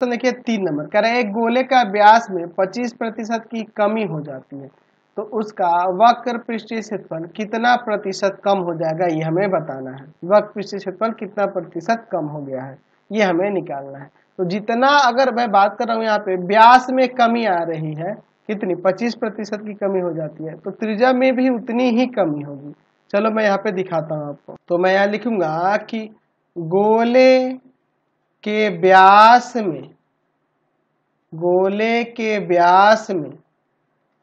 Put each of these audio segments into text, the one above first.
तो देखिए तीन नंबर कह रहे हैं एक गोले का व्यास में 25 प्रतिशत की कमी हो जाती है तो उसका वक्र पृष्ठीय क्षेत्रफल कितना प्रतिशत कम हो जाएगा ये हमें बताना है वक्र पृष्ठीय क्षेत्रफल कितना प्रतिशत कम हो गया है ये हमें निकालना है तो जितना अगर मैं बात कर रहा हूँ यहाँ पे व्यास में कमी आ रही है कितनी 25 प्रतिशत की कमी हो जाती है तो त्रिज्या में भी उतनी ही कमी होगी चलो मैं यहाँ पे दिखाता हूँ आपको तो मैं यहाँ लिखूंगा कि गोले के व्यास में गोले के व्यास में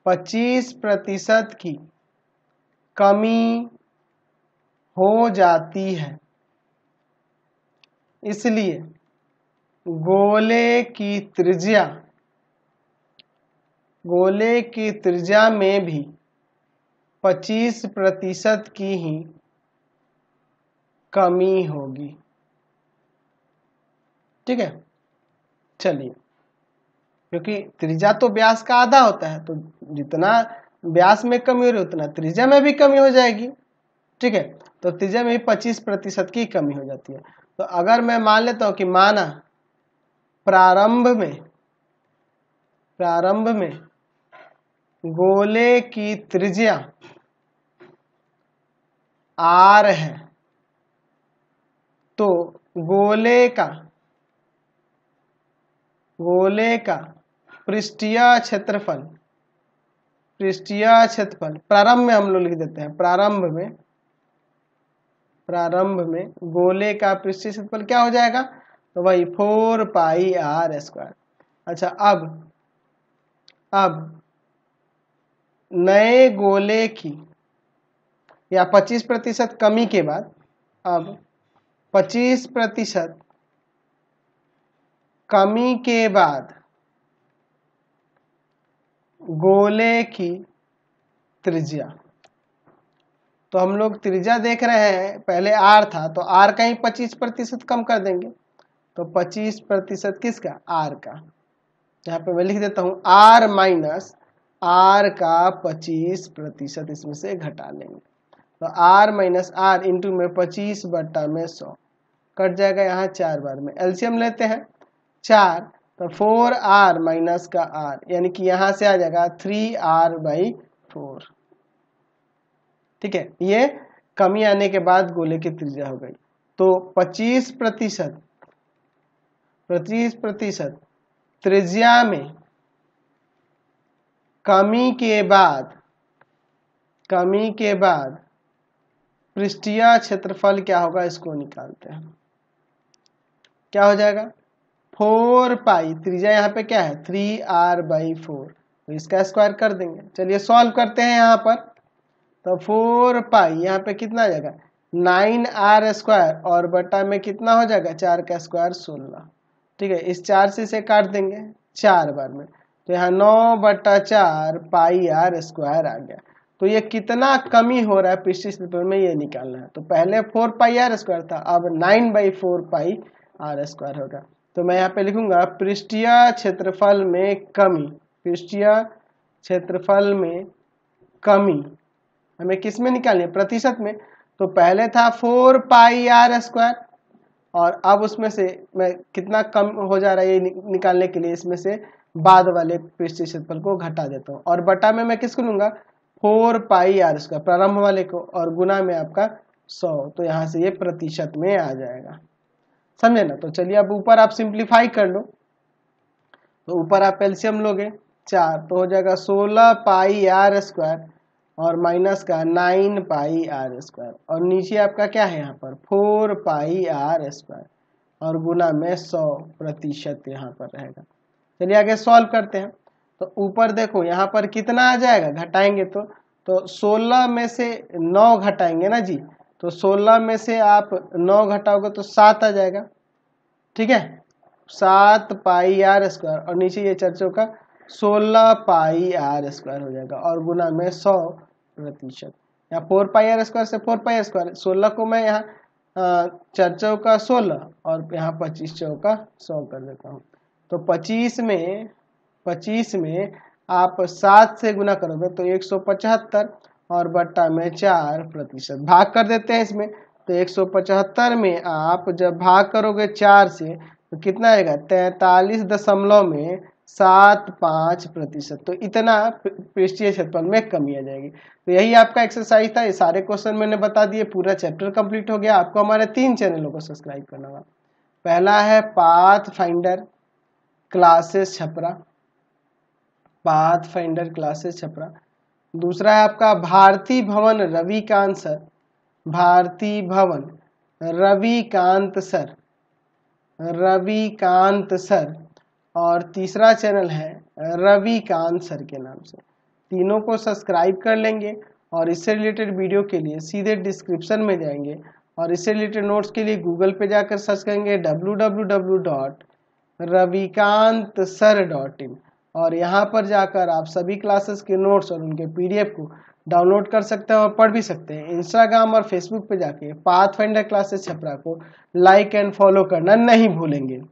25 प्रतिशत की कमी हो जाती है इसलिए गोले की त्रिज्या गोले की त्रिज्या में भी 25 प्रतिशत की ही कमी होगी ठीक है चलिए क्योंकि त्रिज्या तो व्यास का आधा होता है तो जितना व्यास में कमी हो रही उतना त्रिज्या में भी कमी हो जाएगी ठीक है तो त्रिज्या में भी पच्चीस प्रतिशत की कमी हो जाती है तो अगर मैं मान लेता हूं कि माना प्रारंभ में प्रारंभ में गोले की त्रिज्या आर है तो गोले का गोले का पृष्ठीय क्षेत्रफल पृष्ठीय क्षेत्रफल प्रारंभ में हम लोग लिख देते हैं प्रारंभ में प्रारंभ में गोले का पृष्ठीय क्षेत्रफल क्या हो जाएगा तो वही फोर पाई आर स्क्वायर अच्छा अब अब नए गोले की या 25 प्रतिशत कमी के बाद अब 25 प्रतिशत कमी के बाद गोले की त्रिज्या तो हम लोग त्रिज्या देख रहे हैं पहले आर था तो आर का ही पच्चीस प्रतिशत कम कर देंगे तो पच्चीस प्रतिशत किसका आर का यहाँ पे मैं लिख देता हूं आर माइनस आर का पच्चीस प्रतिशत इसमें से घटा लेंगे तो आर माइनस आर इंटू में पच्चीस बट्टा में सौ कट जाएगा यहाँ चार बार में एल्शियम लेते हैं चार तो फोर आर माइनस का आर यानी कि यहां से आ जाएगा थ्री आर बाई फोर ठीक है ये कमी आने के बाद गोले की त्रिज्या हो गई तो पच्चीस प्रतिशत पच्चीस प्रतिशत त्रिज्या में कमी के बाद कमी के बाद पृष्ठीय क्षेत्रफल क्या होगा इसको निकालते हैं क्या हो जाएगा फोर पाई त्रिज्या यहाँ पे क्या है थ्री आर बाई फोर तो इसका स्क्वायर कर देंगे चलिए सॉल्व करते हैं यहाँ पर तो फोर पाई यहाँ पे कितना आ जाएगा नाइन आर स्क्वायर और बटा में कितना हो जाएगा चार का स्क्वायर सोलह ठीक है इस चार से इसे काट देंगे चार बार में तो यहाँ नौ बटा चार पाई आर स्क्वायर आ गया तो ये कितना कमी हो रहा है पिछले स्थिति में ये निकालना है तो पहले फोर पाई आर स्क्वायर था अब nine by four pi R square होगा तो मैं यहाँ पे लिखूंगा पृष्ठीय क्षेत्रफल में कमी पृष्ठीय क्षेत्रफल में कमी हमें किस में निकालनी है प्रतिशत में तो पहले था फोर पाई आर स्क्वायर और अब उसमें से मैं कितना कम हो जा रहा है ये निकालने के लिए इसमें से बाद वाले पृष्ठीय क्षेत्रफल को घटा देता हूँ और बटा में मैं किसको लूंगा फोर पाई आर स्क्वायर प्रारंभ वाले को और गुना में आपका सौ तो यहाँ से ये प्रतिशत में आ जाएगा समझे ना तो चलिए अब ऊपर आप सिंप्लीफाई कर लो तो ऊपर आप एल्सियम लोगे चार तो हो जाएगा सोलह पाई आर स्क्वायर और माइनस का नाइन पाई आर स्क्वायर और नीचे आपका क्या है यहाँ पर फोर पाई आर स्क्वायर और गुना में सौ प्रतिशत यहाँ पर रहेगा चलिए आगे सॉल्व करते हैं तो ऊपर देखो यहाँ पर कितना आ जाएगा घटाएंगे तो तो सोलह में से नौ घटाएंगे ना जी तो 16 में से आप 9 घटाओगे तो 7 आ जाएगा ठीक है सात पाई आर स्क्वायर और नीचे ये चर्चों का 16 पाई आर स्क्वायर हो जाएगा और गुना में 100 प्रतिशत यहाँ फोर पाई आर स्क्वायर से फोर पाई स्क्वायर सोलह को मैं यहाँ चर्चों का सोलह और यहाँ पच्चीस चौका सौ कर देता हूँ तो पच्चीस में पच्चीस में आप सात से गुना करोगे तो एक सौ पचहत्तर और बट्टा में चार प्रतिशत भाग कर देते हैं इसमें तो एक सौ पचहत्तर में आप जब भाग करोगे चार से तो कितना आएगा तैंतालीस दशमलव में सात पाँच प्रतिशत तो इतना पृष्ठीय क्षेत्रफल में कमी आ जाएगी तो यही आपका एक्सरसाइज था ये सारे क्वेश्चन मैंने बता दिए पूरा चैप्टर कंप्लीट हो गया आपको हमारे तीन चैनलों को सब्सक्राइब करना होगा पहला है path finder classes Chhapra path finder classes Chhapra दूसरा है आपका भारती भवन रविकांत सर भारती भवन रविकांत सर रविकांत सर और तीसरा चैनल है रविकांत सर के नाम से तीनों को सब्सक्राइब कर लेंगे और इससे रिलेटेड वीडियो के लिए सीधे डिस्क्रिप्शन में जाएंगे और इससे रिलेटेड नोट्स के लिए गूगल पे जाकर सर्च करेंगे W W W dot Ravikant sir dot in और यहाँ पर जाकर आप सभी क्लासेस के नोट्स और उनके पीडीएफ को डाउनलोड कर सकते हैं और पढ़ भी सकते हैं इंस्टाग्राम और फेसबुक पर जाके पाथ फाइंडर क्लासेस छपरा को लाइक एंड फॉलो करना नहीं भूलेंगे